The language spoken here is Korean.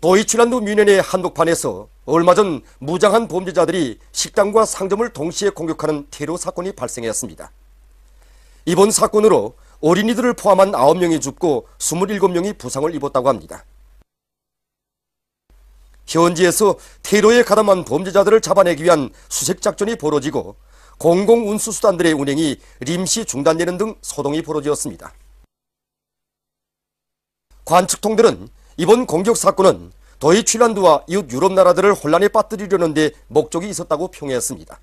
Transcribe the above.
도이치란드 뮌헨의 한복판에서 얼마 전 무장한 범죄자들이 식당과 상점을 동시에 공격하는 테러 사건이 발생했습니다. 이번 사건으로 어린이들을 포함한 9명이 죽고 27명이 부상을 입었다고 합니다. 현지에서 테러에 가담한 범죄자들을 잡아내기 위한 수색작전이 벌어지고 공공운수수단들의 운행이 림시 중단되는 등 소동이 벌어지습니다 관측통들은 이번 공격 사건은 더히 핀란드와 이웃 유럽 나라들을 혼란에 빠뜨리려는 데 목적이 있었다고 평했습니다.